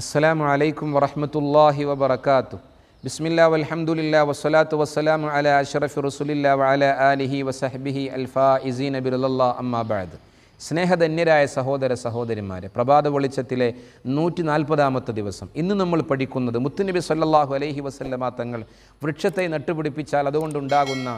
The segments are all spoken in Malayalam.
അസ്സലാമു അലൈക്കും വറഹമത്തല്ലാഹി വബർക്കാത്തു ബിസ്മില്ല വൽഹമുല്ല വസ്സലാത്തു വസ്സലാമു അല അഷറഫ് റസുലില്ല വഅല ആലിഹി വസഹബിഹി അൽഫാ ഇസീൻ ബിറുലല്ലാ അമ്മാബാദ് സ്നേഹധന്യരായ സഹോദര സഹോദരിമാരെ പ്രഭാത വെളിച്ചത്തിലെ നൂറ്റി നാൽപ്പതാമത്തെ ദിവസം ഇന്ന് നമ്മൾ പഠിക്കുന്നത് മുത്തുനബി സല്ലാഹു അലൈഹി വസല്ലമ തങ്ങൾ വൃക്ഷത്തെ നട്ടുപിടിപ്പിച്ചാൽ അതുകൊണ്ടുണ്ടാകുന്ന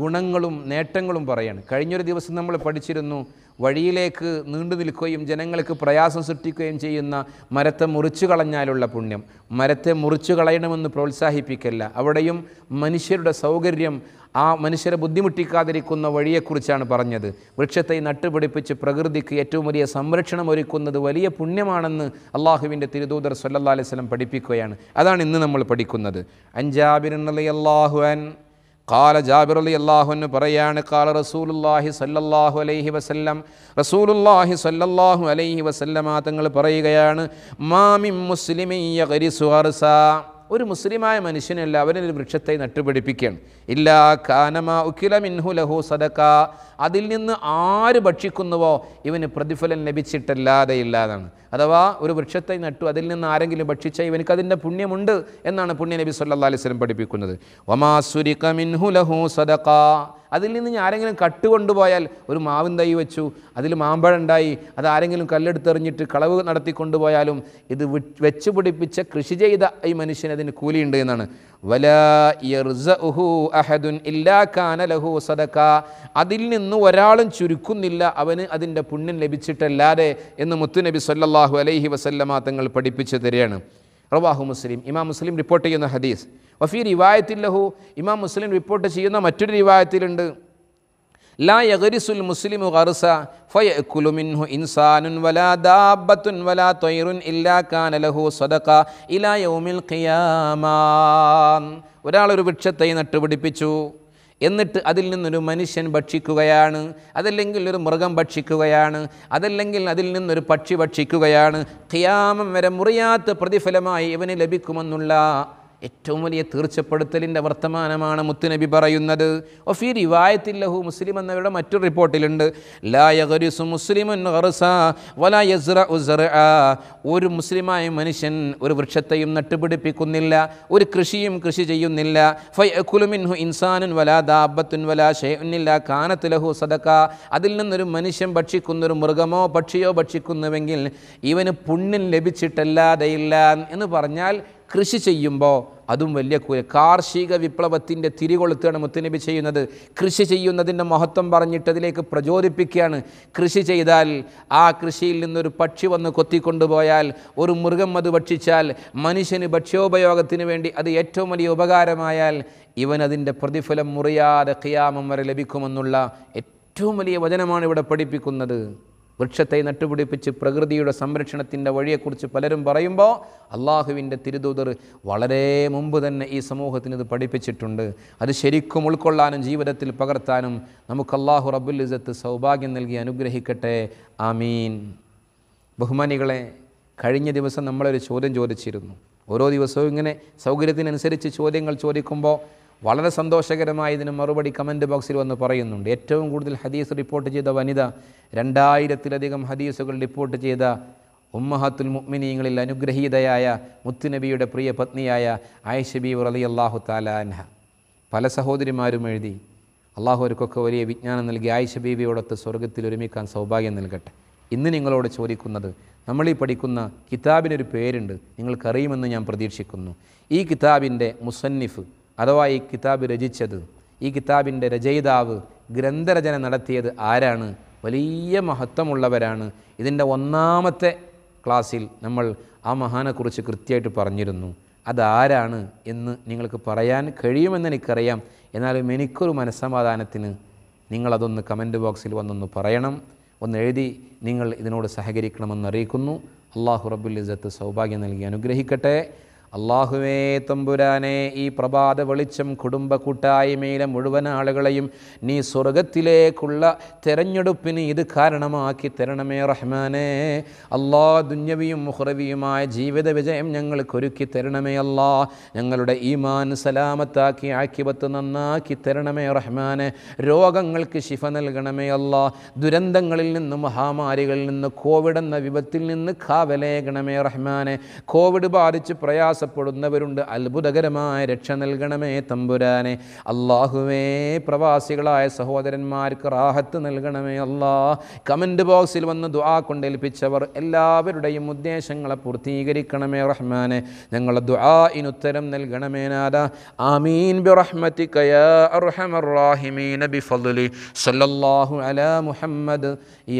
ഗുണങ്ങളും നേട്ടങ്ങളും പറയാണ് കഴിഞ്ഞൊരു ദിവസം നമ്മൾ പഠിച്ചിരുന്നു വഴിയിലേക്ക് നീണ്ടു നിൽക്കുകയും ജനങ്ങൾക്ക് പ്രയാസം സൃഷ്ടിക്കുകയും ചെയ്യുന്ന മരത്തെ മുറിച്ചു കളഞ്ഞാലുള്ള പുണ്യം മരത്തെ മുറിച്ചു കളയണമെന്ന് പ്രോത്സാഹിപ്പിക്കല്ല അവിടെയും മനുഷ്യരുടെ സൗകര്യം ആ മനുഷ്യരെ ബുദ്ധിമുട്ടിക്കാതിരിക്കുന്ന വഴിയെക്കുറിച്ചാണ് പറഞ്ഞത് വൃക്ഷത്തെ നട്ടുപിടിപ്പിച്ച് പ്രകൃതിക്ക് ഏറ്റവും വലിയ സംരക്ഷണം ഒരുക്കുന്നത് വലിയ പുണ്യമാണെന്ന് അള്ളാഹുവിൻ്റെ തിരുദൂതർ സല്ലാ അലൈവലം പഠിപ്പിക്കുകയാണ് അതാണ് ഇന്ന് നമ്മൾ പഠിക്കുന്നത് അൻജാബിൻ അള്ളാഹുവാൻ കാല ജാബിർ അലി അള്ളാഹുന്ന് പറയാണ് കാല റസൂലുല്ലാഹി സല്ലല്ലാഹു അലൈഹി വസല്ലം റസൂലുല്ലാഹി സല്ലല്ലാഹു അലൈഹി വസല്ലമ തങ്ങൾ പറയുകയാണ് മാമിം മുസ്ലിമിസ ഒരു മുസ്ലിമായ മനുഷ്യനല്ല അവനൊരു വൃക്ഷത്തെ നട്ടുപിടിപ്പിക്കുകയാണ് ഇല്ലാ കാനമ ഉക്കില മിൻഹു ലഹു സദക അതിൽ നിന്ന് ആര് ഭക്ഷിക്കുന്നുവോ ഇവന് പ്രതിഫലം ലഭിച്ചിട്ടല്ലാതെ ഇല്ലാതാണ് അഥവാ ഒരു വൃക്ഷത്തെ നട്ടു അതിൽ നിന്ന് ആരെങ്കിലും ഭക്ഷിച്ചാൽ ഇവനക്ക് അതിൻ്റെ പുണ്യമുണ്ട് എന്നാണ് പുണ്യ നബി സല്ലാ അലിസ്ലം പഠിപ്പിക്കുന്നത് ഒമാസുരിക്കമിൻഹുലഹു അതിൽ നിന്ന് ഞാൻ ആരെങ്കിലും കട്ട് കൊണ്ടുപോയാൽ ഒരു മാവും തൈ വെച്ചു അതിൽ മാമ്പഴുണ്ടായി അത് ആരെങ്കിലും കല്ലെടുത്തെറിഞ്ഞിട്ട് കളവ് നടത്തി കൊണ്ടുപോയാലും ഇത് വെച്ച് പിടിപ്പിച്ച കൃഷി ചെയ്ത ഈ മനുഷ്യന് അതിന് കൂലിയുണ്ട് എന്നാണ് അതിൽ നിന്ന് ഒരാളും ചുരുക്കുന്നില്ല അവന് അതിൻ്റെ പുണ്യം ലഭിച്ചിട്ടല്ലാതെ എന്ന് മുത്തുനബി സല്ലാഹു അലൈഹി വസല്ലമ തങ്ങൾ പഠിപ്പിച്ചു തരികയാണ് റവാഹു മുസ്ലിം ഇമാം മുസ്ലിം റിപ്പോർട്ട് ചെയ്യുന്ന ഹദീസ് വഫീ റിവായത്തില്ലഹു ഇമാം മുസ്ലിം റിപ്പോർട്ട് ചെയ്യുന്ന മറ്റൊരു റിവായത്തിലുണ്ട് ലാ യഗരിസുൽ മുസ്ലിമു ഖർസ ഫയഅകുലു മിൻഹു ഇൻസാനുൻ വലാ ദാബത്തുൻ വലാ ത്വയറുൻ ഇല്ലാ കാന ലഹു സദഖ ഇലാ യൗമിൽ ഖിയാമ ഒരാൾ ഒരു വൃക്ഷത്തെ നട്ടുപിടിപ്പിച്ചു എന്നിട്ട് അതിൽ നിന്നൊരു മനുഷ്യൻ ഭക്ഷിക്കുകയാണ് അതല്ലെങ്കിൽ ഒരു മൃഗം ഭക്ഷിക്കുകയാണ് അതല്ലെങ്കിൽ അതിൽ നിന്നൊരു പക്ഷി ഭക്ഷിക്കുകയാണ് ഖിയാമം വരെ മുറിയാത്ത പ്രതിഫലമായി ഇവന് ലഭിക്കുമെന്നുള്ള ഏറ്റവും വലിയ തീർച്ചപ്പെടുത്തലിൻ്റെ വർത്തമാനമാണ് മുത്തുനബി പറയുന്നത് റിവായത്തിൽ ലഹു മുസ്ലിം എന്നവരുടെ മറ്റൊരു റിപ്പോർട്ടിലുണ്ട് ലായഗരിസു മുസ്ലിമൻ ഒരു മുസ്ലിമായ മനുഷ്യൻ ഒരു വൃക്ഷത്തെയും നട്ടുപിടിപ്പിക്കുന്നില്ല ഒരു കൃഷിയും കൃഷി ചെയ്യുന്നില്ല ഫൈഅക്കുലുമിൻഹു ഇൻസാനുൻ വലാ ദാബത്തുൻ വലാ ഷെയ്ന്നില്ല ലഹു സദക്ക അതിൽ നിന്നൊരു മനുഷ്യൻ ഭക്ഷിക്കുന്നൊരു മൃഗമോ പക്ഷിയോ ഭക്ഷിക്കുന്നുവെങ്കിൽ ഇവന് പുണ്യം ലഭിച്ചിട്ടല്ലാതെയില്ല എന്ന് പറഞ്ഞാൽ കൃഷി ചെയ്യുമ്പോൾ അതും വലിയ കൂല കാർഷിക വിപ്ലവത്തിൻ്റെ തിരികൊളുത്താണ് മുത്തനബി ചെയ്യുന്നത് കൃഷി ചെയ്യുന്നതിൻ്റെ മഹത്വം പറഞ്ഞിട്ട് അതിലേക്ക് പ്രചോദിപ്പിക്കുകയാണ് കൃഷി ചെയ്താൽ ആ കൃഷിയിൽ നിന്നൊരു പക്ഷി വന്ന് കൊത്തിക്കൊണ്ടുപോയാൽ ഒരു മൃഗം അത് ഭക്ഷിച്ചാൽ മനുഷ്യന് ഭക്ഷ്യോപയോഗത്തിന് വേണ്ടി അത് ഏറ്റവും വലിയ ഉപകാരമായാൽ ഇവൻ അതിൻ്റെ പ്രതിഫലം മുറിയാതെ ഖിയാമം വരെ ലഭിക്കുമെന്നുള്ള ഏറ്റവും വലിയ വചനമാണ് ഇവിടെ പഠിപ്പിക്കുന്നത് വൃക്ഷത്തെ നട്ടുപിടിപ്പിച്ച് പ്രകൃതിയുടെ സംരക്ഷണത്തിൻ്റെ വഴിയെക്കുറിച്ച് പലരും പറയുമ്പോൾ അള്ളാഹുവിൻ്റെ തിരുതൂതർ വളരെ മുമ്പ് തന്നെ ഈ സമൂഹത്തിന് ഇത് പഠിപ്പിച്ചിട്ടുണ്ട് അത് ശരിക്കും ഉൾക്കൊള്ളാനും ജീവിതത്തിൽ പകർത്താനും നമുക്ക് അള്ളാഹു റബ്ബുൽ ഇസത്ത് സൗഭാഗ്യം നൽകി അനുഗ്രഹിക്കട്ടെ ആമീൻ ബഹുമാനികളെ കഴിഞ്ഞ ദിവസം നമ്മളൊരു ചോദ്യം ചോദിച്ചിരുന്നു ഓരോ ദിവസവും ഇങ്ങനെ സൗകര്യത്തിനനുസരിച്ച് ചോദ്യങ്ങൾ ചോദിക്കുമ്പോൾ വളരെ സന്തോഷകരമായി ഇതിന് മറുപടി കമൻറ്റ് ബോക്സിൽ വന്ന് പറയുന്നുണ്ട് ഏറ്റവും കൂടുതൽ ഹദീസ് റിപ്പോർട്ട് ചെയ്ത വനിത രണ്ടായിരത്തിലധികം ഹദീസുകൾ റിപ്പോർട്ട് ചെയ്ത ഉമ്മഹത്തുൽ മുഅ്മിനീങ്ങളിൽ അനുഗ്രഹീതയായ മുത്തുനബിയുടെ പ്രിയ പത്നിയായ ആയിഷബി റലി അള്ളാഹു താലാൻഹ പല സഹോദരിമാരും എഴുതി അള്ളാഹു അവർക്കൊക്കെ വലിയ വിജ്ഞാനം നൽകി ആയിഷ ബീവിയോടൊത്ത് സ്വർഗത്തിൽ ഒരുമിക്കാൻ സൗഭാഗ്യം നൽകട്ടെ ഇന്ന് നിങ്ങളോട് ചോദിക്കുന്നത് നമ്മളീ പഠിക്കുന്ന കിതാബിനൊരു പേരുണ്ട് നിങ്ങൾക്കറിയുമെന്ന് ഞാൻ പ്രതീക്ഷിക്കുന്നു ഈ കിതാബിൻ്റെ മുസന്നിഫ് അഥവാ ഈ കിതാബ് രചിച്ചത് ഈ കിതാബിൻ്റെ രചയിതാവ് ഗ്രന്ഥരചന നടത്തിയത് ആരാണ് വലിയ മഹത്വമുള്ളവരാണ് ഇതിൻ്റെ ഒന്നാമത്തെ ക്ലാസ്സിൽ നമ്മൾ ആ മഹാനെക്കുറിച്ച് കൃത്യമായിട്ട് പറഞ്ഞിരുന്നു അതാരാണ് എന്ന് നിങ്ങൾക്ക് പറയാൻ കഴിയുമെന്ന് എനിക്കറിയാം എന്നാലും എനിക്കൊരു മനസ്സമാധാനത്തിന് നിങ്ങളതൊന്ന് കമൻറ്റ് ബോക്സിൽ വന്നൊന്ന് പറയണം ഒന്ന് എഴുതി നിങ്ങൾ ഇതിനോട് സഹകരിക്കണമെന്ന് അറിയിക്കുന്നു അള്ളാഹു റബുൽ ഇസത്ത് സൗഭാഗ്യം നൽകി അനുഗ്രഹിക്കട്ടെ അള്ളാഹുവേ തമ്പുരാനെ ഈ പ്രഭാത വെളിച്ചം കുടുംബ കൂട്ടായ്മയിലെ മുഴുവൻ ആളുകളെയും നീ സ്വർഗത്തിലേക്കുള്ള തെരഞ്ഞെടുപ്പിന് ഇത് കാരണമാക്കി തരണമേ റഹ്മാനെ അള്ളാഹ് ദുന്യവിയും മുഹ്റവിയുമായ ജീവിത വിജയം ഞങ്ങൾക്ക് ഒരുക്കി തരണമേ അല്ലാ ഞങ്ങളുടെ ഈമാൻ സലാമത്താക്കി ആക്കിപത്ത് നന്നാക്കി തരണമേ റഹ്മാനെ രോഗങ്ങൾക്ക് ശിഫ നൽകണമേ അല്ലാ ദുരന്തങ്ങളിൽ നിന്ന് മഹാമാരികളിൽ നിന്ന് കോവിഡ് എന്ന വിപത്തിൽ നിന്ന് കാവലേകണമേ റഹ്മാനെ കോവിഡ് ബാധിച്ച് പ്രയാസം പ്രയാസപ്പെടുന്നവരുണ്ട് അത്ഭുതകരമായ രക്ഷ നൽകണമേ തമ്പുരാനെ അള്ളാഹുവേ പ്രവാസികളായ സഹോദരന്മാർക്ക് റാഹത്ത് നൽകണമേ അല്ലാ കമൻറ്റ് ബോക്സിൽ വന്ന് ദുആ കൊണ്ടേൽപ്പിച്ചവർ എല്ലാവരുടെയും ഉദ്ദേശങ്ങളെ പൂർത്തീകരിക്കണമേ റഹ്മാനെ ഞങ്ങളെ ദുആഇന് ഉത്തരം നൽകണമേ നാദ ആമീൻ ബിറഹ്മതിക യാ അർഹമർ റാഹിമീൻ ബിഫദ്ലി സല്ലല്ലാഹു അലാ മുഹമ്മദ്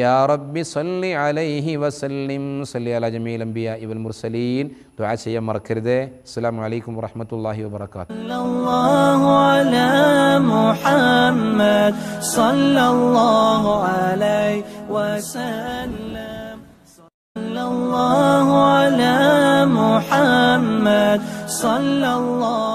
യാ റബ്ബി സല്ലി അലൈഹി വസല്ലിം സല്ലി അലാ ജമീൽ അംബിയ ഇവൽ മുർസലീൻ ദുആ ചെയ്യാൻ മറക്കരുത് السلام முடிந்தது அஸ்லாம் வலைக்கம் வரமத்துல்லாஹி الله على محمد صلى الله عليه وسلم صلى الله على محمد صلى الله